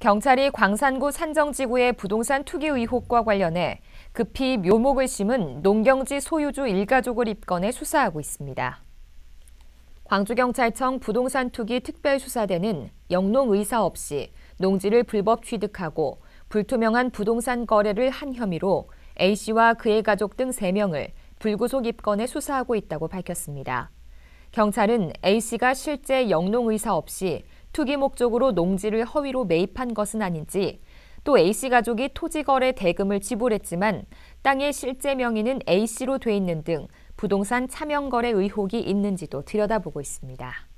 경찰이 광산구 산정지구의 부동산 투기 의혹과 관련해 급히 묘목을 심은 농경지 소유주 일가족을 입건해 수사하고 있습니다. 광주경찰청 부동산 투기 특별수사대는 영농 의사 없이 농지를 불법 취득하고 불투명한 부동산 거래를 한 혐의로 A씨와 그의 가족 등 3명을 불구속 입건해 수사하고 있다고 밝혔습니다. 경찰은 A씨가 실제 영농의사 없이 투기 목적으로 농지를 허위로 매입한 것은 아닌지, 또 A씨 가족이 토지 거래 대금을 지불했지만 땅의 실제 명의는 A씨로 돼 있는 등 부동산 차명 거래 의혹이 있는지도 들여다보고 있습니다.